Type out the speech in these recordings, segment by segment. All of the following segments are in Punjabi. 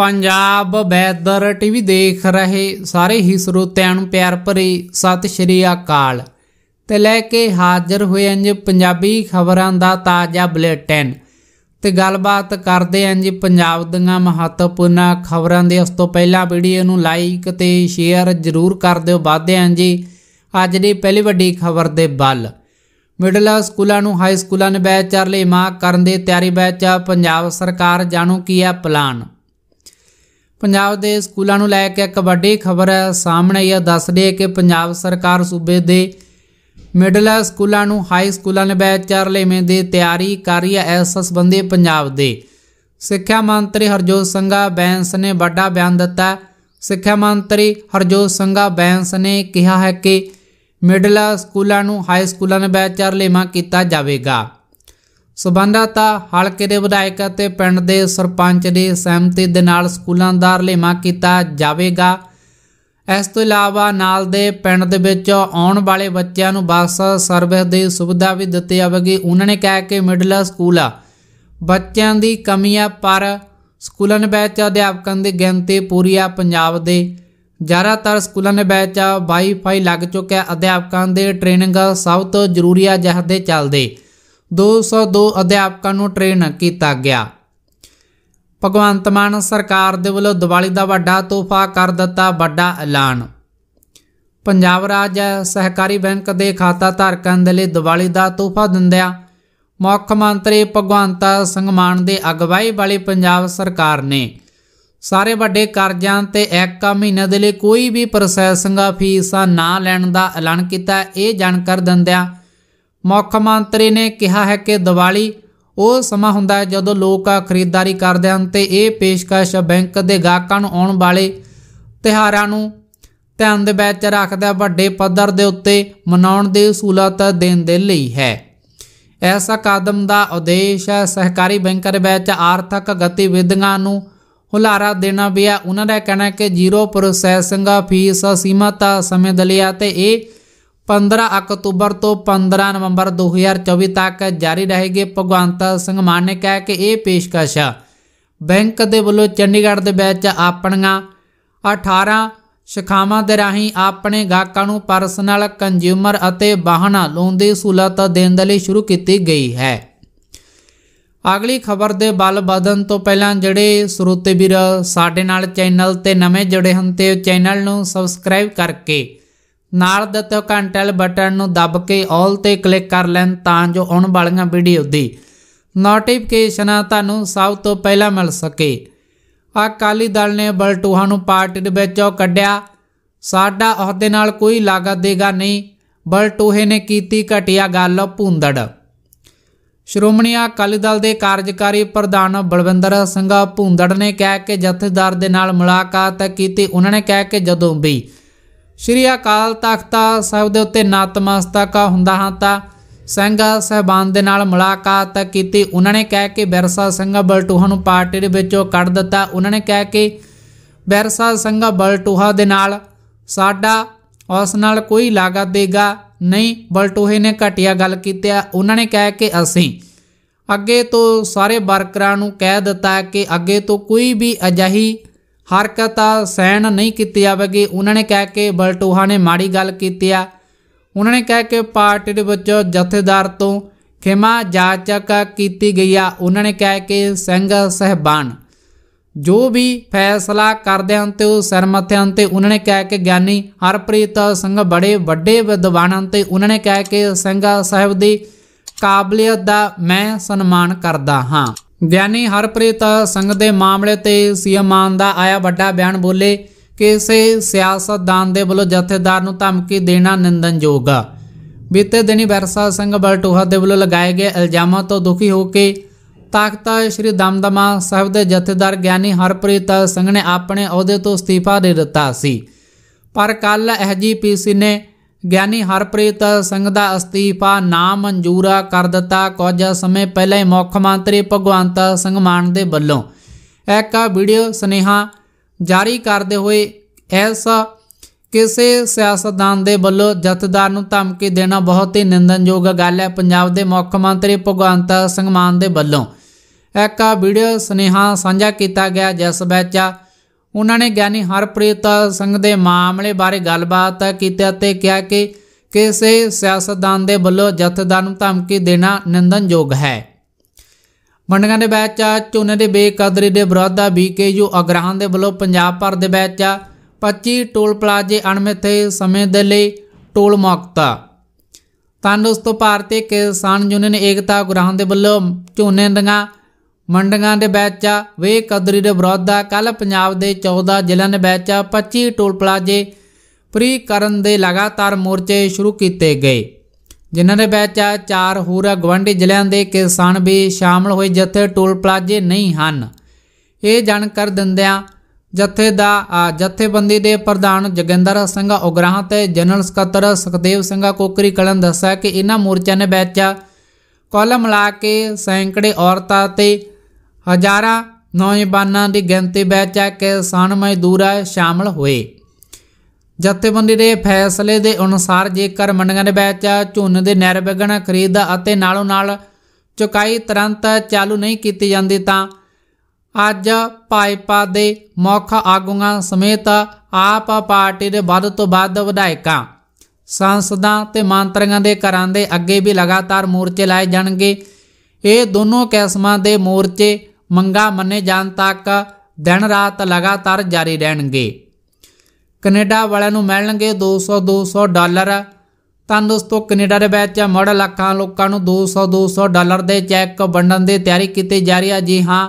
ਪੰਜਾਬ ਵੈਦਰ ਟੀਵੀ ਦੇਖ ਰਹੇ ਸਾਰੇ ਹੀ ਸਰੋਤਿਆਂ ਨੂੰ ਪਿਆਰ ਭਰੀ ਸਤਿ ਸ਼੍ਰੀ ਅਕਾਲ ਤੇ ਲੈ ਕੇ ਹਾਜ਼ਰ ਹੋਏ ਅੰਜ ਪੰਜਾਬੀ ਖਬਰਾਂ ਦਾ ਤਾਜ਼ਾ ਬੁਲੇਟਿਨ ਤੇ ਗੱਲਬਾਤ ਕਰਦੇ ਅੰਜ ਪੰਜਾਬ ਦੀਆਂ ਮਹੱਤਵਪੂਰਨ ਖਬਰਾਂ ਦੇ ਉਸ ਤੋਂ ਪਹਿਲਾਂ ਵੀਡੀਓ ਨੂੰ ਲਾਈਕ ਤੇ ਸ਼ੇਅਰ ਜ਼ਰੂਰ ਕਰ ਦਿਓ ਵਾਧੇ ਅੰਜ ਜੀ ਅੱਜ ਦੀ ਪਹਿਲੀ ਵੱਡੀ ਖਬਰ ਦੇ ਬਲ ਮਿਡਲ ਸਕੂਲਾਂ ਨੂੰ ਹਾਈ ਸਕੂਲਾਂ ਨੇ ਬੈਚ ਚਾਰ ਲਈ ਮਾਂ ਕਰਨ ਦੇ ਤਿਆਰੀ ਬੈਚ ਪੰਜਾਬ ਸਰਕਾਰ ਜਾਣੂ ਕੀ ਹੈ ਪਲਾਨ ਪੰਜਾਬ ਦੇ ਸਕੂਲਾਂ ਨੂੰ ਲੈ ਕੇ ਇੱਕ ਵੱਡੀ ਖਬਰ ਸਾਹਮਣੇ ਇਹ ਦੱਸ ਰਹੀ ਕਿ ਪੰਜਾਬ ਸਰਕਾਰ ਸੂਬੇ ਦੇ ਮਿਡਲ ਸਕੂਲਾਂ ਨੂੰ ਹਾਈ ਸਕੂਲਾਂ ਦੇ ਵਿੱਚ ਲੈਵੇਂ ਦੀ ਤਿਆਰੀ ਕਰ ਰਹੀ ਹੈ ਇਸ ਸੰਬੰਧੀ ਪੰਜਾਬ ਦੇ ਸਿੱਖਿਆ ਮੰਤਰੀ ਹਰਜੋਤ ਸੰਘਾ ਬੈਂਸ ਨੇ ਵੱਡਾ ਬਿਆਨ ਦਿੱਤਾ ਸਿੱਖਿਆ ਮੰਤਰੀ ਹਰਜੋਤ ਸੰਘਾ ਬੈਂਸ ਨੇ ਕਿਹਾ ਹੈ ਕਿ ਮਿਡਲ ਸਕੂਲਾਂ ਨੂੰ ਹਾਈ ਸਕੂਲਾਂ ਦੇ ਚਾਰ ਰਲੇਵਾਂ ਕੀਤਾ ਜਾਵੇਗਾ ਸਬੰਧਤ ਹਲਕੇ ਦੇ ਵਿਧਾਇਕ ਅਤੇ ਪਿੰਡ ਦੇ ਸਰਪੰਚ ਦੀ ਸਹਿਮਤੀ ਦੇ ਨਾਲ ਸਕੂਲਾਂ ਦਾ ਰਲੇਮਾ ਕੀਤਾ ਜਾਵੇਗਾ ਇਸ ਤੋਂ ਇਲਾਵਾ ਨਾਲ ਦੇ ਪਿੰਡ ਦੇ ਵਿੱਚ ਆਉਣ ਵਾਲੇ ਬੱਚਿਆਂ ਨੂੰ ਬੱਸ ਸਰਵਿਸ ਦੀ ਸੁਵਿਧਾ ਵੀ ਦਿੱਤੀ ਜਾਵੇਗੀ ਉਹਨਾਂ ਨੇ ਕਿਹਾ ਕਿ ਮਿਡਲ ਸਕੂਲ ਆ ਬੱਚਿਆਂ ਦੀ ਕਮੀ ਆ ਪਰ ਸਕੂਲਾਂ ਵਿੱਚ ਅਧਿਆਪਕਾਂ ਦੀ ਗਿਣਤੀ ਪੂਰੀ ਆ ਪੰਜਾਬ ਦੇ ਜ਼ਿਆਦਾਤਰ ਸਕੂਲਾਂ ਦੇ ਵਿੱਚ ਵਾਈਫਾਈ ਲੱਗ ਚੁੱਕਿਆ ਅਧਿਆਪਕਾਂ ਦੇ ਟ੍ਰੇਨਿੰਗ ਸਭ ਤੋਂ ਜ਼ਰੂਰੀ ਆ ਜਹਦੇ ਚੱਲਦੇ 202 ਅਧਿਆਪਕਾਂ ਨੂੰ ਟ੍ਰੇਨ ਕੀਤਾ ਗਿਆ ਭਗਵੰਤ ਮਾਨ ਸਰਕਾਰ ਦੇ ਵੱਲੋਂ ਦੀਵਾਲੀ ਦਾ ਵੱਡਾ ਤੋਹਫਾ ਕਰ ਦਿੱਤਾ ਵੱਡਾ ਐਲਾਨ ਪੰਜਾਬ ਰਾਜ ਸਹਿਕਾਰੀ ਬੈਂਕ ਦੇ ਖਾਤਾ ਧਾਰਕਾਂ ਦੇ ਲਈ ਦੀਵਾਲੀ ਦਾ ਤੋਹਫਾ ਦਿੰਦਿਆਂ ਮੁੱਖ ਮੰਤਰੀ ਭਗਵੰਤ ਸਿੰਘ ਮਾਨ ਦੇ ਅਗਵਾਈ ਵਾਲੀ ਪੰਜਾਬ ਸਰਕਾਰ ਨੇ ਸਾਰੇ ਵੱਡੇ ਕਰਜ਼ਾਂ ਤੇ ਇੱਕ ਮਹੀਨੇ ਦੇ ਲਈ ਕੋਈ ਵੀ ਪ੍ਰੋਸੈਸਿੰਗ ਫੀਸਾਂ ਨਾ ਲੈਣ ਦਾ ਐਲਾਨ ਕੀਤਾ ਇਹ ਜਾਣਕਾਰ ਦਿੰਦਿਆਂ ਮੁੱਖ ਮੰਤਰੀ ਨੇ ਕਿਹਾ ਹੈ ਕਿ ਦੀਵਾਲੀ ਉਹ ਸਮਾਂ ਹੁੰਦਾ ਹੈ ਜਦੋਂ ਲੋਕ ਖਰੀਦਦਾਰੀ ਕਰਦੇ ਹਨ ਤੇ ਇਹ ਪੇਸ਼ਕਸ਼ ਬੈਂਕ ਦੇ ਗਾਹਕਾਂ ਨੂੰ ਆਉਣ ਵਾਲੇ ਤਿਹਾਰਾਂ ਨੂੰ ਧਿਆਨ ਦੇ ਵਿੱਚ ਰੱਖਦਿਆਂ ਵੱਡੇ ਪੱਧਰ ਦੇ ਉੱਤੇ ਮਨਾਉਣ ਦੀ ਸਹੂਲਤ ਦੇਣ ਦੇ ਲਈ ਹੈ ਐਸਾ ਕਦਮ ਦਾ ਉਦੇਸ਼ ਹੈ ਸਹਿਕਾਰੀ ਬੈਂਕਰ ਵਿੱਚ ਆਰਥਿਕ ਗਤੀਵਿਧੀਆਂ ਨੂੰ ਹੁਲਾਰਾ ਦੇਣਾ ਵੀ ਹੈ ਉਹਨਾਂ ਦਾ ਕਹਿਣਾ ਹੈ ਕਿ ਜ਼ੀਰੋ ਪ੍ਰੋਸੈਸਿੰਗ ਫੀਸ ਸੀਮਤ ਸਮੇਂ ਦਲਿਆ ਲਈ ਤੇ ਇਹ 15 ਅਕਤੂਬਰ ਤੋਂ 15 ਨਵੰਬਰ 2024 ਤੱਕ ਜਾਰੀ ਰਹੇਗੀ ਭਗਵੰਤ ਸਿੰਘ ਮਾਨ ਨੇ ਕਿਹਾ ਕਿ ਇਹ ਪੇਸ਼ਕਸ਼ ਬੈਂਕ ਦੇ ਵੱਲੋਂ ਚੰਡੀਗੜ੍ਹ ਦੇ ਵਿੱਚ ਆਪਣੀਆਂ 18 ਸ਼ਖਾਵਾਂ ਦੇ ਰਾਹੀਂ ਆਪਣੇ ਗਾਹਕਾਂ ਨੂੰ ਪਰਸਨਲ ਕੰਜ਼ਿਊਮਰ ਅਤੇ ਵਾਹਨ ਲੋਨ ਦੀ ਸਹੂਲਤ ਦੇਣ ਦੇ ਲਈ ਸ਼ੁਰੂ ਕੀਤੀ ਗਈ ਹੈ ਅਗਲੀ ਖਬਰ ਦੇ ਬਲ ਬਦਨ ਤੋਂ ਪਹਿਲਾਂ ਜਿਹੜੇ ਸਰੋਤੇ ਵੀਰ ਸਾਡੇ ਨਾਲ ਚੈਨਲ ਤੇ ਨਵੇਂ ਜੁੜੇ ਹਨ ਤੇ ਚੈਨਲ ਨੂੰ ਸਬਸਕ੍ਰਾਈਬ ਕਰਕੇ ਨਾਲ ਦਿੱਤੇ ਘੰਟੇ ਬਟਨ ਨੂੰ ਦਬ ਕੇ 올 ਤੇ ਕਲਿੱਕ ਕਰ ਲੈਣ ਤਾਂ ਜੋ ਆਉਣ ਵਾਲੀਆਂ ਵੀਡੀਓ ਦੀ ਨੋਟੀਫਿਕੇਸ਼ਨਾਂ ਤੁਹਾਨੂੰ ਸਭ ਤੋਂ ਪਹਿਲਾਂ ਮਿਲ ਸਕੇ ਅਕਾਲੀ ਦਲ ਨੇ ਬਲਟੂਹਾ ਨੂੰ ਪਾਰਟੀ ਦੇ ਵਿੱਚੋਂ ਕੱਢਿਆ ਸਾਡਾ ਅਹੁਦੇ ਨਾਲ ਕੋਈ ਲਾਗਤ ਦੇਗਾ ਨਹੀਂ ਬਲਟੂਹੇ ਨੇ ਕੀਤੀ ਘਟਿਆ ਗੱਲ ਭੁੰਦੜ ਸ਼੍ਰੋਮਣੀ ਅਕਾਲੀ ਦਲ ਦੇ ਕਾਰਜਕਾਰੀ ਪ੍ਰਧਾਨ ਬਲਵਿੰਦਰ ਸਿੰਘ ਭੁੰਦੜ ਨੇ ਕਿਹਾ ਕਿ ਜਥੇਦਾਰ ਦੇ ਨਾਲ ਮੁਲਾਕਾਤ ਕੀਤੀ ਉਹਨਾਂ ਨੇ ਕਿਹਾ ਕਿ ਜਦੋਂ ਵੀ ਸ਼੍ਰੀ ਅਕਾਲ ਤਖਤ ਸਾਹਿਬ ਦੇ ਉੱਤੇ ਨਤਮਸਤਕ ਹੁੰਦਾ ਹਾਂ ਤਾਂ ਸਿੰਘ ਸਹਿਬਾਨ ਦੇ ਨਾਲ ਮੁਲਾਕਾਤ ਕੀਤੀ ਉਹਨਾਂ ਨੇ ਕਹਿ ਕੇ ਬਿਰਸਾ ਸਿੰਘ ਬਲਟੂਹਾ ਨੂੰ ਪਾਰਟੀ ਦੇ ਵਿੱਚੋਂ ਕੱਢ ਦਿੱਤਾ ਉਹਨਾਂ ਨੇ ਕਹਿ ਕੇ ਬਿਰਸਾ ਸਿੰਘ ਬਲਟੂਹਾ ਦੇ ਨਾਲ ਸਾਡਾ ਉਸ ਨਾਲ ਕੋਈ ਲਾਗਾ ਦੇਗਾ ਨਹੀਂ ਬਲਟੂਹੇ ਨੇ ਘਟਿਆ ਗੱਲ ਕੀਤੀ ਉਹਨਾਂ ਨੇ ਕਹਿ ਕੇ ਅਸੀਂ ਅੱਗੇ ਤੋਂ ਸਾਰੇ ਵਰਕਰਾਂ ਨੂੰ ਕਹਿ ਦਿੱਤਾ ਕਿ ਅੱਗੇ ਤੋਂ ਕੋਈ ਵੀ ਅਜਾਹੀ ਹਰਕਤ ਸਹਿਣ ਨਹੀਂ ਕੀਤੀ ਜਾਵੇਗੀ ਉਹਨਾਂ ਨੇ ਕਹਿ ਕੇ ਬਲਟੂਹਾ ਨੇ ਮਾੜੀ ਗੱਲ ਕੀਤੀ ਆ ਉਹਨਾਂ ਨੇ ਕਹਿ ਕੇ ਪਾਰਟੀ ਦੇ ਵਿੱਚੋਂ ਜਥੇਦਾਰ ਤੋਂ ਖਿਮਾ ਜਾਚਕ ਕੀਤੀ ਗਈ ਆ ਉਹਨਾਂ ਨੇ ਕਹਿ ਕੇ ਸਿੰਘ ਸਹਿਬਾਨ ਜੋ ਵੀ ਫੈਸਲਾ ਕਰਦੇ ਹਨ ਤੇ ਉਹ ਸਰਮਥਿਆਂ ਹਨ ਤੇ ਉਹਨਾਂ ਨੇ ਕਹਿ ਕੇ ਗਿਆਨੀ ਹਰਪ੍ਰੀਤ ਸਿੰਘ ਬੜੇ ਵੱਡੇ ਵਿਦਵਾਨਾਂ ਤੇ ਉਹਨਾਂ ਨੇ ਕਹਿ ਕੇ ਸਿੰਘ ਸਾਹਿਬ ਦੀ ਕਾਬਲੀਅਤ ਦਾ ਮੈਂ ਸਨਮਾਨ ਕਰਦਾ ਹਾਂ ਗਿਆਨੀ ਹਰਪ੍ਰੀਤ ਸਿੰਘ ਦੇ ਮਾਮਲੇ ਤੇ ਸੀਐਮ ਮਾਨ ਦਾ ਆਇਆ ਵੱਡਾ ਬਿਆਨ ਬੋਲੇ ਕਿ ਇਸੇ ਸਿਆਸਤਦਾਨ ਦੇ ਵੱਲੋਂ ਜਥੇਦਾਰ ਨੂੰ ਧਮਕੀ ਦੇਣਾ ਨਿੰਦਨਯੋਗ ਆ ਬੀਤੇ ਦਿਨੀ ਵਰਸਾ ਸਿੰਘ ਬਲਟੋਹਾ ਦੇ ਵੱਲੋਂ ਲਗਾਏ ਗਏ ਇਲਜ਼ਾਮਾਂ ਤੋਂ ਦੁਖੀ ਹੋ ਕੇ ਤਾਕਤਾ ਸ਼੍ਰੀ ਦਮਦਮਾ ਸਾਹਿਬ ਦੇ ਜਥੇਦਾਰ ਗਿਆਨੀ ਹਰਪ੍ਰੀਤ ਸਿੰਘ ਨੇ ਆਪਣੇ ਅਹੁਦੇ ਤੋਂ ਅਸਤੀਫਾ ਦੇ ਦਿੱਤਾ ਸੀ ਪਰ ਕੱਲ ਐਜੀਪੀਸੀ ਨੇ ਗਿਆਨੀ ਹਰਪ੍ਰੀਤ ਸਿੰਘ ਦਾ ਅਸਤੀਫਾ ਨਾ ਮਨਜ਼ੂਰਾ ਕਰ ਦਿੱਤਾ ਕੁਝ ਸਮੇਂ ਪਹਿਲਾਂ ਮੁੱਖ ਮੰਤਰੀ ਭਗਵੰਤ ਸਿੰਘ ਮਾਨ ਦੇ ਵੱਲੋਂ ਇੱਕ ਵੀਡੀਓ ਸੁਨੇਹਾ ਜਾਰੀ ਕਰਦੇ ਹੋਏ ਐਸ ਕਿਸੇ ਸਿਆਸਤਦਾਨ ਦੇ ਵੱਲੋਂ ਜਥੇਦਾਰ ਨੂੰ ਧਮਕੀ ਦੇਣਾ ਬਹੁਤ ਹੀ ਨਿੰਦਨਯੋਗ ਗੱਲ ਹੈ ਪੰਜਾਬ ਦੇ ਮੁੱਖ ਮੰਤਰੀ ਭਗਵੰਤ ਸਿੰਘ ਮਾਨ ਦੇ ਵੱਲੋਂ ਇੱਕ ਵੀਡੀਓ ਸੁਨੇਹਾ ਸਾਂਝਾ ਕੀਤਾ ਗਿਆ ਜਿਸ ਵਿੱਚ ਉਹਨਾਂ ਨੇ ਗਿਆਨੀ ਹਰਪ੍ਰੀਤ ਸਿੰਘ ਦੇ ਮਾਮਲੇ ਬਾਰੇ ਗੱਲਬਾਤ ਕੀਤੀ ਅਤੇ ਕਿਹਾ ਕਿ ਕਿਸੇ ਸਿਆਸਤਦਾਨ ਦੇ ਵੱਲੋਂ ਜਥੇਦਾਰ ਨੂੰ ਧਮਕੀ ਦੇਣਾ ਨਿੰਦਨਯੋਗ ਹੈ ਮੰਡੀਆਂ ਦੇ ਵਿੱਚ ਝੋਨੇ ਦੇ ਬੇਕਦਰੀ ਦੇ ਵਿਰੋਧ ਬੀਕੇਯੂ ਅਗਰਾਹਾਂ ਦੇ ਵੱਲੋਂ ਪੰਜਾਬ ਭਰ ਦੇ ਵਿੱਚ 25 ਟੋਲ ਪਲਾਜ਼ੇ ਅਣਮਿੱਥੇ ਸਮੇਂ ਦੇ ਲਈ ਟੋਲ ਮੁਕਤ ਤੰਦਰੁਸਤ ਭਾਰਤੀ ਕਿਸਾਨ ਯੂਨੀਅਨ ਏਕਤਾ ਅਗਰਾਹਾਂ ਦੇ ਵੱਲੋਂ ਝੋਨੇ ਦੀਆਂ ਮੰਡੀਆਂ ਦੇ ਵਿੱਚ ਕਦਰੀ ਦੇ ਵਿਰੋਧ ਕੱਲ ਪੰਜਾਬ ਦੇ 14 ਜ਼ਿਲ੍ਹਿਆਂ ਦੇ ਵਿੱਚ 25 ਟੋਲ ਪਲਾਜ਼ੇ ਪ੍ਰੀ ਕਰਨ ਦੇ ਲਗਾਤਾਰ ਮੋਰਚੇ ਸ਼ੁਰੂ ਕੀਤੇ ਗਏ ਜਿਨ੍ਹਾਂ ਦੇ ਵਿੱਚ ਚਾਰ ਹੋਰ ਗਵੰਡੀ ਜ਼ਿਲ੍ਹਿਆਂ ਦੇ ਕਿਸਾਨ ਵੀ ਸ਼ਾਮਲ ਹੋਏ ਜਿੱਥੇ ਟੋਲ ਪਲਾਜ਼ੇ ਨਹੀਂ ਹਨ ਇਹ ਜਾਣਕਾਰੀ ਦਿੰਦਿਆਂ ਜਥੇ ਦਾ ਜਥੇਬੰਦੀ ਦੇ ਪ੍ਰਧਾਨ ਜਗਿੰਦਰ ਸਿੰਘ ਉਗਰਾਹ ਤੇ ਜਨਰਲ ਸਕੱਤਰ ਸੁਖਦੇਵ ਸਿੰਘ ਕੋਕਰੀ ਕਲਨ ਦੱਸਿਆ ਕਿ ਇਹਨਾਂ ਮੋਰਚਿਆਂ ਦੇ ਵਿੱਚ ਕੋਲ ਮਿਲਾ ਕੇ ਸੈਂਕੜੇ ਔਰਤਾਂ ਤੇ ਹਜ਼ਾਰਾਂ ਨੌਜਵਾਨਾਂ ਦੀ ਗਿਣਤੀ ਵਿੱਚ ਕਿਸਾਨ ਮਜ਼ਦੂਰਾ ਸ਼ਾਮਲ ਹੋਏ ਜੱਥੇਬੰਦੀ ਦੇ ਫੈਸਲੇ ਦੇ ਅਨੁਸਾਰ ਜੇਕਰ ਮੰਡੀਆਂ ਦੇ ਵਿੱਚ ਝੁੰਨ ਦੇ ਨਿਰਵਿਘਨ ਖਰੀਦ ਅਤੇ ਨਾਲੋਂ ਨਾਲ ਚੁਕਾਈ ਤੁਰੰਤ ਚਾਲੂ ਨਹੀਂ ਕੀਤੀ ਜਾਂਦੀ ਤਾਂ ਅੱਜ ਪਾਈਪਾ ਦੇ ਮੁੱਖ ਆਗੂਆਂ ਸਮੇਤ ਆਪ ਪਾਰਟੀ ਦੇ ਵੱਧ ਤੋਂ ਵੱਧ ਵਿਧਾਇਕਾਂ ਸੰਸਦਾਂ ਤੇ ਮੰਤਰੀਆਂ ਦੇ ਘਰਾਂ ਦੇ ਅੱਗੇ ਵੀ ਲਗਾਤਾਰ ਮੋਰਚੇ ਲਾਏ ਜਾਣਗੇ ਇਹ ਦੋਨੋਂ ਕਿਸਮਾਂ ਦੇ ਮੋਰਚੇ ਮੰਗਾ ਮੰਨੇ ਜਾਣ ਤੱਕ ਦਿਨ ਰਾਤ ਲਗਾਤਾਰ ਜਾਰੀ ਰਹਿਣਗੇ ਕੈਨੇਡਾ ਵਾਲਿਆਂ ਨੂੰ ਮਿਲਣਗੇ 200 200 ਡਾਲਰ ਤਾਂ ਦੋਸਤੋ ਕੈਨੇਡਾ ਦੇ ਵਿੱਚ ਮੜ ਲੱਖਾਂ ਲੋਕਾਂ ਨੂੰ 200 200 ਡਾਲਰ ਦੇ ਚੈੱਕ ਵੰਡਣ ਦੀ ਤਿਆਰੀ ਕੀਤੀ ਜਾ ਰਹੀ ਹੈ ਜੀ ਹਾਂ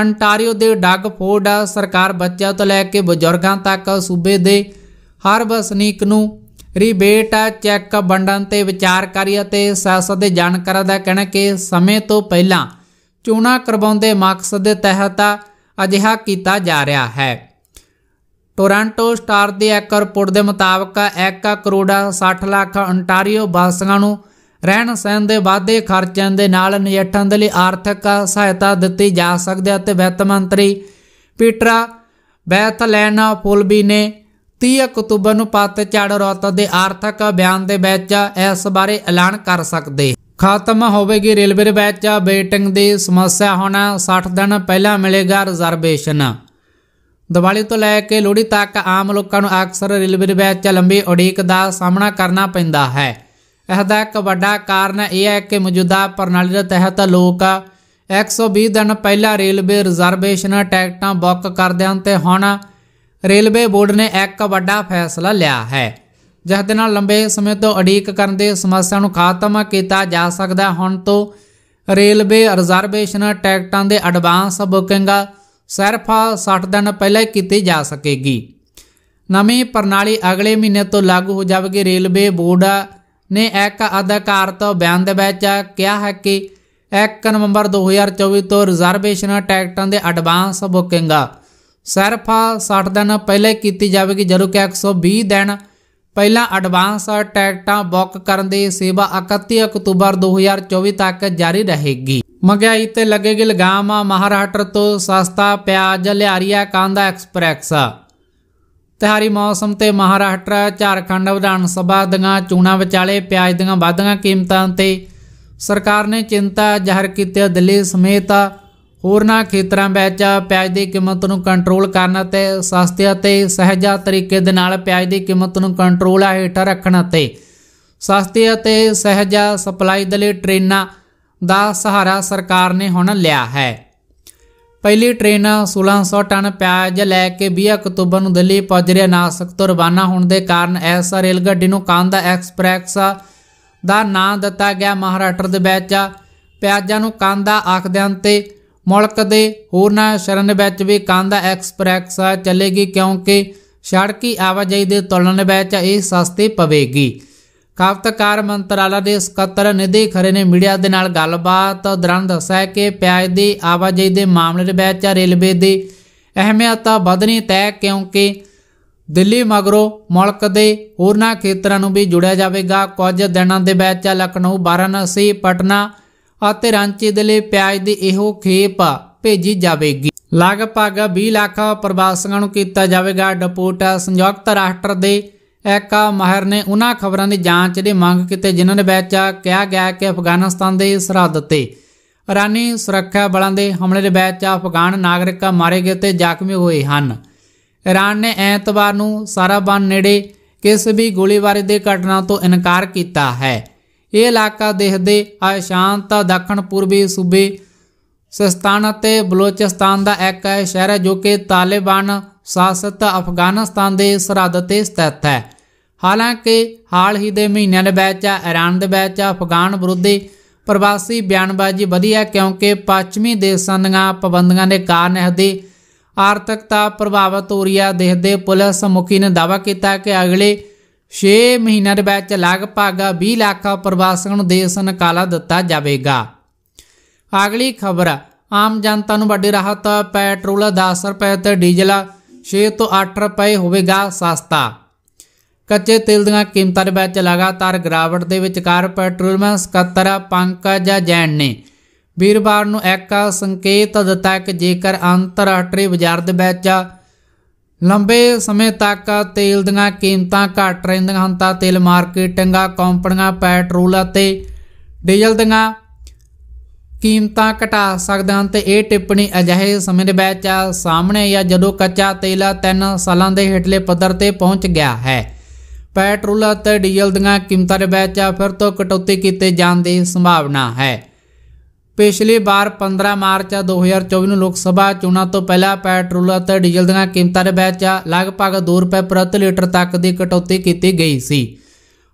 ਅੰਟਾਰੀਓ ਦੇ ਡੱਗ ਫੋਰਡ ਸਰਕਾਰ ਬੱਚਿਆਂ ਤੋਂ ਲੈ ਕੇ ਬਜ਼ੁਰਗਾਂ ਤੱਕ ਸੂਬੇ ਦੇ ਹਰ ਵਸਨੀਕ ਨੂੰ ਰਿਬੇਟ ਚੈੱਕ ਵੰਡਣ ਤੇ ਵਿਚਾਰ ਕਰੀ ਅਤੇ ਸਿਆਸਤ ਦੇ ਜਾਣਕਾਰਾਂ ਦਾ ਕਹਿਣਾ ਕਿ ਸਮੇਂ ਤੋਂ ਪਹਿਲਾਂ ਚੋਣਾ ਕਰਵਾਉਂਦੇ ਮਕਸਦ ਦੇ ਤਹਿਤ ਅਜਿਹਾ ਕੀਤਾ ਜਾ ਰਿਹਾ ਹੈ ਟੋਰਾਂਟੋ ਸਟਾਰ ਦੇ ਇੱਕ ਰਿਪੋਰਟ ਦੇ ਮੁਤਾਬਕ 1 ਕਰੋੜ 60 ਲੱਖ ਅੰਟਾਰੀਓ ਵਾਸੀਆਂ ਨੂੰ ਰਹਿਣ ਸਹਿਣ ਦੇ ਵਾਧੇ ਖਰਚਿਆਂ ਦੇ ਨਾਲ ਨਜਿੱਠਣ ਦੇ ਲਈ ਆਰਥਿਕ ਸਹਾਇਤਾ ਦਿੱਤੀ ਜਾ ਸਕਦੀ ਹੈ ਤੇ ਵਿੱਤ ਮੰਤਰੀ ਪੀਟਰਾ ਬੈਥਲੈਨਾ ਫੁਲਬੀ ਨੇ 30 ਅਕਤੂਬਰ ਨੂੰ ਪੱਤਝੜ ਰੋਤ ਦੇ ਆਰਥਿਕ ਬਿਆਨ ਦੇ ਵਿੱਚ ਇਸ ਬਾਰੇ ਐਲਾਨ ਕਰ ਸਕਦੇ ਖਤਮ ਹੋਵੇਗੀ ਰੇਲਵੇ ਵਿੱਚ ਵੇਟਿੰਗ ਦੀ ਸਮੱਸਿਆ ਹੁਣ 60 ਦਿਨ ਪਹਿਲਾਂ ਮਿਲੇਗਾ ਰਿਜ਼ਰਵੇਸ਼ਨ ਦਿਵਾਲੀ ਤੋਂ ਲੈ ਕੇ ਲੋਹੜੀ ਤੱਕ ਆਮ ਲੋਕਾਂ ਨੂੰ ਅਕਸਰ ਰੇਲਵੇ ਵਿੱਚ ਲੰਬੀ ਉਡੀਕ ਦਾ ਸਾਹਮਣਾ ਕਰਨਾ ਪੈਂਦਾ ਹੈ ਇਸ ਦਾ ਇੱਕ ਵੱਡਾ ਕਾਰਨ ਇਹ ਹੈ ਕਿ ਮੌਜੂਦਾ ਪ੍ਰਣਾਲੀ ਦੇ ਤਹਿਤ ਲੋਕ 120 ਦਿਨ ਪਹਿਲਾਂ ਰੇਲਵੇ ਰਿਜ਼ਰਵੇਸ਼ਨ ਟਿਕਟਾਂ ਬੁੱਕ ਕਰਦੇ ਹਨ ਤੇ ਹੁਣ ਰੇਲਵੇ ਬੋਰਡ ਨੇ ਇੱਕ ਵੱਡਾ ਫੈਸਲਾ ਲਿਆ ਹੈ ਜਿਸ ਦੇ ਨਾਲ ਲੰਬੇ ਸਮੇਂ ਤੋਂ ਅਡੀਕ ਕਰਨ ਦੇ ਸਮੱਸਿਆ ਨੂੰ ਖਾਤਮ ਕੀਤਾ ਜਾ ਸਕਦਾ ਹੁਣ ਤੋਂ ਰੇਲਵੇ ਰਿਜ਼ਰਵੇਸ਼ਨ ਟਿਕਟਾਂ ਦੇ ਐਡਵਾਂਸ ਬੁਕਿੰਗ ਸਿਰਫ 60 ਦਿਨ ਪਹਿਲਾਂ ਕੀਤੀ ਜਾ ਸਕੇਗੀ ਨਵੀਂ ਪ੍ਰਣਾਲੀ ਅਗਲੇ ਮਹੀਨੇ ਤੋਂ ਲਾਗੂ ਹੋ ਜਾਵੇਗੀ ਰੇਲਵੇ ਬੋਰਡ ਨੇ ਇੱਕ ਅਧਿਕਾਰਤ ਬਿਆਨ ਦੇ ਵਿੱਚ ਕਿਹਾ ਹੈ ਕਿ 1 ਨਵੰਬਰ 2024 ਤੋਂ ਰਿਜ਼ਰਵੇਸ਼ਨ ਟਿਕਟਾਂ ਦੇ ਐਡਵਾਂਸ ਬੁਕਿੰਗ ਸਿਰਫ 60 ਦਿਨ ਪਹਿਲਾਂ ਕੀਤੀ ਜਾਵੇਗੀ ਜਦੋਂ ਕਿ 120 ਦਿਨ ਪਹਿਲਾਂ ਐਡਵਾਂਸ ਟਿਕਟਾਂ ਬੁੱਕ ਕਰਨ ਦੀ ਸੇਵਾ 31 ਅਕਤੂਬਰ 2024 ਤੱਕ ਜਾਰੀ ਰਹੇਗੀ ਮਹਿੰਗਾਈ ਤੇ ਲੱਗੇਗੀ ਲਗਾਮ ਮਹਾਰਾਸ਼ਟਰ ਤੋਂ ਸਸਤਾ ਪਿਆਜ਼ ਲਿਆਰੀਆ ਕਾਂਦਾ ਐਕਸਪ੍ਰੈਸ ਤਿਹਾਰੀ ਮੌਸਮ ਤੇ ਮਹਾਰਾਸ਼ਟਰ ਝਾਰਖੰਡ ਵਿਧਾਨ ਸਭਾ ਦੀਆਂ ਚੋਣਾਂ ਵਿਚਾਲੇ ਪਿਆਜ਼ ਦੀਆਂ ਵਾਧੀਆਂ ਕੀਮਤਾਂ ਤੇ ਸਰਕਾਰ ਨੇ ਚਿੰਤਾ ਜ਼ਾਹਰ ਕੀਤੀ ਦਿੱਲੀ ਸਮੇਤ ਹੋਰਨਾਂ ਖੇਤਰਾਂ ਵਿੱਚ ਪਿਆਜ਼ ਦੀ ਕੀਮਤ ਨੂੰ ਕੰਟਰੋਲ ਕਰਨ ਅਤੇ ਸਸਤੇ ਅਤੇ ਸਹਜਾ ਤਰੀਕੇ ਦੇ ਨਾਲ ਪਿਆਜ਼ ਦੀ ਕੀਮਤ ਨੂੰ ਕੰਟਰੋਲ ਹੇਠ ਰੱਖਣ ਅਤੇ ਸਸਤੇ ਅਤੇ ਸਹਜਾ ਸਪਲਾਈ ਦੇ ਲਈ ਟ੍ਰੇਨਾਂ ਦਾ ਸਹਾਰਾ ਸਰਕਾਰ ਨੇ ਹੁਣ ਲਿਆ ਹੈ ਪਹਿਲੀ ਟ੍ਰੇਨ 1600 ਟਨ ਪਿਆਜ਼ ਲੈ ਕੇ 20 ਅਕਤੂਬਰ ਨੂੰ ਦਿੱਲੀ ਪਹੁੰਚ ਰਿਹਾ ਨਾਸਕ ਤੋਂ ਰਵਾਨਾ ਹੋਣ ਦੇ ਕਾਰਨ ਇਸ ਰੇਲ ਗੱਡੀ ਨੂੰ ਕਾਂਦਾ ਐਕਸਪ੍ਰੈਸ ਦਾ ਨਾਂ ਦਿੱਤਾ ਗਿਆ ਮਹਾਰਾਸ਼ਟਰ ਦੇ ਵਿੱਚ ਪਿਆਜ਼ਾਂ ਨੂੰ ਕਾਂਦਾ ਆਖਦੇ ਹਨ ਤੇ ਮੁਲਕ ਦੇ ਹੋਰਨਾਂ ਸ਼ਹਿਰਾਂ ਦੇ ਵਿੱਚ ਵੀ ਕਾਂਦਾ ਐਕਸਪ੍ਰੈਸ ਚੱਲੇਗੀ ਕਿਉਂਕਿ ਸੜਕੀ ਆਵਾਜਾਈ ਦੇ ਤੁਲਨਾ ਵਿੱਚ ਇਹ ਸਸਤੀ ਪਵੇਗੀ ਕਾਫਤਕਾਰ ਮੰਤਰਾਲਾ ਦੇ ਸਕੱਤਰ ਨਿਧੀ ਖਰੇ ਨੇ ਮੀਡੀਆ ਦੇ ਨਾਲ ਗੱਲਬਾਤ ਦੌਰਾਨ ਦੱਸਿਆ ਕਿ ਪਿਆਜ਼ ਦੀ ਆਵਾਜਾਈ ਦੇ ਮਾਮਲੇ ਦੇ ਵਿੱਚ ਰੇਲਵੇ ਦੀ ਅਹਿਮੀਅਤ ਵਧਣੀ ਤੈਅ ਕਿਉਂਕਿ ਦਿੱਲੀ ਮਗਰੋਂ ਮੁਲਕ ਦੇ ਹੋਰਨਾਂ ਖੇਤਰਾਂ ਨੂੰ ਵੀ ਜੁੜਿਆ ਜਾਵੇਗਾ ਕੁਝ ਦਿਨਾਂ ਦੇ ਵਿੱਚ ਲਖਨਊ ਵਾਰਾਣਸੀ ਪਟਨਾ ਅਤੇ ਰਾਂਚੀ ਦੇ ਲਈ ਪਿਆਜ਼ ਦੀ ਇਹੋ ਖੇਪ ਭੇਜੀ ਜਾਵੇਗੀ ਲਗਭਗ 20 ਲੱਖ ਪ੍ਰਵਾਸੀਆਂ ਨੂੰ ਕੀਤਾ ਜਾਵੇਗਾ ਡਿਪੋਰਟ ਸੰਯੁਕਤ ਰਾਸ਼ਟਰ ਦੇ ਇੱਕ ਮਾਹਰ ਨੇ ਉਹਨਾਂ ਖਬਰਾਂ ਦੀ ਜਾਂਚ ਦੀ ਮੰਗ ਕੀਤੀ ਜਿਨ੍ਹਾਂ ਦੇ ਵਿੱਚ ਕਿਹਾ ਗਿਆ ਕਿ ਅਫਗਾਨਿਸਤਾਨ ਦੇ ਸਰਹੱਦ ਤੇ ਇਰਾਨੀ ਸੁਰੱਖਿਆ ਬਲਾਂ ਦੇ ਹਮਲੇ ਦੇ ਵਿੱਚ ਅਫਗਾਨ ਨਾਗਰਿਕ ਮਾਰੇ ਗਏ ਤੇ ਜ਼ਖਮੀ ਹੋਏ ਹਨ ਇਰਾਨ ਨੇ ਐਤਵਾਰ ਨੂੰ ਸਾਰਾਬਾਨ ਨੇੜੇ ਕਿਸੇ ਵੀ ਗੋਲੀਬਾਰੀ ਦੇ ਘਟਨਾ ਤੋਂ ਇਨਕਾਰ ਕੀਤਾ ਹੈ ਇਹ ਇਲਾਕਾ ਦੇਖਦੇ ਆ ਸ਼ਾਂਤ ਦੱਖਣ ਪੂਰਬੀ ਸੂਬੇ ਸਸਤਾਨ ਅਤੇ ਬਲੋਚਿਸਤਾਨ ਦਾ ਇੱਕ ਸ਼ਹਿਰ ਹੈ ਜੋ ਕਿ ਤਾਲਿਬਾਨ ਸਾਸਤ ਅਫਗਾਨਿਸਤਾਨ ਦੇ ਸਰਹੱਦ ਤੇ ਸਥਿਤ ਹੈ ਹਾਲਾਂਕਿ ਹਾਲ ਹੀ ਦੇ ਮਹੀਨਿਆਂ ਦੇ ਵਿੱਚ ਇਰਾਨ ਦੇ ਵਿੱਚ ਅਫਗਾਨ ਵਿਰੋਧੀ ਪ੍ਰਵਾਸੀ ਬਿਆਨਬਾਜ਼ੀ ਵਧੀ ਹੈ ਕਿਉਂਕਿ ਪੱਛਮੀ ਦੇਸ਼ਾਂ ਦੀਆਂ ਪਾਬੰਦੀਆਂ ਦੇ ਕਾਰਨ ਇਹ ਦੀ ਆਰਥਿਕਤਾ ਪ੍ਰਭਾਵਿਤ ਹੋ ਰਹੀ ਹੈ ਦੇਖਦੇ ਪੁਲਿਸ ਮੁਖੀ ਨੇ ਦਾਅਵਾ ਕੀਤਾ ਕਿ ਅਗਲੇ 6 ਮਹੀਨਿਆਂ ਦੇ ਵਿੱਚ ਲਗਭਗ 20 ਲੱਖ ਪ੍ਰਵਾਸੀਆਂ ਨੂੰ ਦੇਸ਼ ਨਿਕਾਲਾ ਦਿੱਤਾ ਜਾਵੇਗਾ ਅਗਲੀ ਖਬਰ ਆਮ ਜਨਤਾ ਨੂੰ ਵੱਡੀ ਰਾਹਤ ਪੈਟਰੋਲ 10 ਰੁਪਏ ਤੇ ਡੀਜ਼ਲ 6 ਤੋਂ 8 ਰੁਪਏ ਹੋਵੇਗਾ ਸਸਤਾ ਕੱਚੇ ਤੇਲ ਦੀਆਂ ਕੀਮਤਾਂ ਦੇ ਵਿੱਚ ਲਗਾਤਾਰ ਗਿਰਾਵਟ ਦੇ ਵਿਚਕਾਰ ਪੈਟਰੋਲੀਅਮ ਸਕੱਤਰ ਪੰਕਜ ਜੈਨ ਨੇ ਵੀਰਵਾਰ ਨੂੰ ਇੱਕ ਸੰਕੇਤ ਦਿੱਤਾ ਕਿ ਜੇਕਰ ਅੰਤਰਰਾਸ਼ਟਰੀ ਬਾਜ਼ਾਰ ਦੇ ਵਿੱਚ ਲੰਬੇ ਸਮੇਂ ਤੱਕ ਤੇਲ ਦੀਆਂ ਕੀਮਤਾਂ ਘਟ ਰਹਿੰਦੀਆਂ ਹਨ ਤਾਂ ਤੇਲ ਮਾਰਕੀਟਿੰਗਾਂ ਕੰਪਨੀਆਂ ਪੈਟਰੋਲ ਅਤੇ ਡੀਜ਼ਲ ਦੀਆਂ ਕੀਮਤਾਂ ਘਟਾ ਸਕਦੇ ਹਨ ਤੇ ਇਹ ਟਿੱਪਣੀ ਅਜਿਹੇ ਸਮੇਂ ਦੇ ਵਿੱਚ ਸਾਹਮਣੇ ਆਇਆ ਜਦੋਂ ਕੱਚਾ ਤੇਲ 3 ਸਾਲਾਂ ਦੇ ਹੇਠਲੇ ਪੱਧਰ ਤੇ ਪਹੁੰਚ ਗਿਆ ਹੈ ਪੈਟਰੋਲ ਅਤੇ ਡੀਜ਼ਲ ਦੀਆਂ ਕੀਮਤਾਂ ਦੇ ਵਿੱਚ ਫਿਰ ਤੋਂ ਕਟੌਤੀ ਕੀਤੇ ਜਾਣ ਦੀ ਸੰਭਾਵਨਾ ਹੈ ਪਿਛਲੀ ਵਾਰ 15 ਮਾਰਚ 2024 ਨੂੰ ਲੋਕ ਸਭਾ ਚੋਣਾਂ ਤੋਂ ਪਹਿਲਾਂ ਪੈਟਰੋਲ ਅਤੇ ਡੀਜ਼ਲ ਦੀਆਂ ਕੀਮਤਾਂ ਦੇ ਵਿੱਚ ਲਗਭਗ 2 ਰੁਪਏ ਪ੍ਰਤੀ ਲੀਟਰ ਤੱਕ ਦੀ ਕਟੌਤੀ ਕੀਤੀ ਗਈ ਸੀ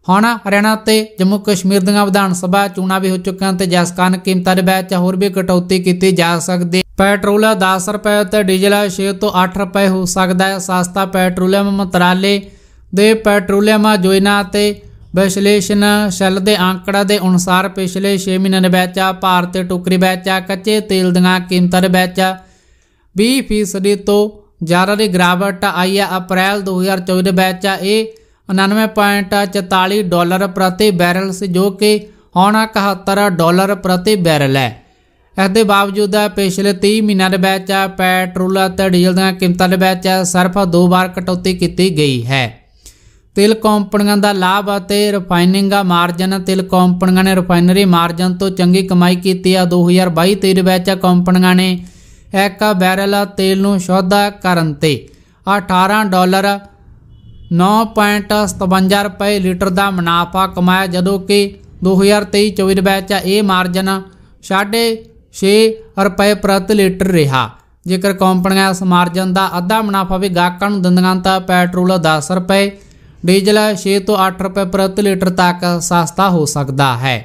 ਹੁਣ ਹਰਿਆਣਾ ਤੇ ਜੰਮੂ ਕਸ਼ਮੀਰ ਦੀਆਂ ਵਿਧਾਨ ਸਭਾ ਚੋਣਾਂ ਵੀ ਹੋ ਚੁੱਕੀਆਂ ਤੇ ਜਿਸ ਕਾਰਨ ਕੀਮਤਾਂ ਦੇ ਵਿੱਚ ਹੋਰ ਵੀ ਕਟੌਤੀ ਕੀਤੀ ਜਾ ਸਕਦੀ ਪੈਟਰੋਲ 10 ਰੁਪਏ ਤੇ ਡੀਜ਼ਲ 6 ਤੋਂ 8 ਰੁਪਏ ਹੋ ਸਕਦਾ ਹੈ ਸਸਤਾ ਪੈਟਰੋਲੀਅਮ ਮੰਤਰਾਲੇ ਦੇ ਪੈਟਰੋਲੀਅਮ ਜੋਇਨਾ ਤੇ ਵਿਸ਼ਲੇਸ਼ਣ ਸ਼ੈਲ ਦੇ ਅੰਕੜਾ ਦੇ ਅਨੁਸਾਰ ਪਿਛਲੇ 6 ਮਹੀਨਿਆਂ ਦੇ ਵਿੱਚ ਭਾਰਤ ਟੋਕਰੀ ਵਿੱਚ ਕੱਚੇ ਤੇਲ ਦੀਆਂ ਕੀਮਤਾਂ ਦੇ ਵਿੱਚ 20% ਤੋਂ ਜ਼ਿਆਦਾ ਦੀ ਗਿਰਾਵਟ ਆਈ ਹੈ ਅਪ੍ਰੈਲ 2024 ਦੇ ਵਿੱਚ ਇਹ 99.44 ਡਾਲਰ ਪ੍ਰਤੀ ਬੈਰਲ ਸੀ ਜੋ ਕਿ ਹੁਣ 71 ਡਾਲਰ ਪ੍ਰਤੀ ਬੈਰਲ ਹੈ ਇਸ ਦੇ ਬਾਵਜੂਦ ਪਿਛਲੇ 30 ਮਹੀਨਿਆਂ ਦੇ ਵਿੱਚ ਪੈਟਰੋਲ ਅਤੇ ਡੀਜ਼ਲ ਦੀਆਂ ਕੀਮਤਾਂ ਦੇ ਵਿੱਚ ਸਿਰਫ ਦੋ ਵਾਰ ਕਟੌਤੀ ਕੀਤੀ ਗਈ ਹੈ ਤੇਲ ਕੰਪਨੀਆਂ ਦਾ ਲਾਭ ਅਤੇ ਰਿਫਾਈਨਿੰਗ ਦਾ ਮਾਰਜਨ ਤੇਲ ਕੰਪਨੀਆਂ ਨੇ ਰਿਫਾਈਨਰੀ ਮਾਰਜਨ ਤੋਂ ਚੰਗੀ ਕਮਾਈ ਕੀਤੀ ਆ 2022-23 ਵਿੱਚ ਕੰਪਨੀਆਂ ਨੇ ਇੱਕ ਬੈਰਲ ਤੇਲ ਨੂੰ ਸ਼ੋਧਾ ਕਰਨ ਤੇ 18 ਡਾਲਰ 9.57 ਰੁਪਏ ਲੀਟਰ ਦਾ ਮੁਨਾਫਾ ਕਮਾਇਆ ਜਦੋਂ ਕਿ 2023-24 ਵਿੱਚ ਇਹ ਮਾਰਜਨ 6.6 ਰੁਪਏ ਪ੍ਰਤੀ ਲੀਟਰ ਰਿਹਾ ਜੇਕਰ ਕੰਪਨੀਆਂ ਇਸ ਮਾਰਜਨ ਦਾ ਅੱਧਾ ਮੁਨਾਫਾ ਵੀ ਗਾਹਕਾਂ ਨੂੰ ਦਿੰਦੀਆਂ ਤਾਂ ਪੈਟਰੋਲ 10 ਰੁਪਏ ਡੀਜ਼ਲ 6 ਤੋਂ 8 ਰੁਪਏ ਪ੍ਰਤੀ ਲੀਟਰ ਤੱਕ ਸਸਤਾ ਹੋ ਸਕਦਾ ਹੈ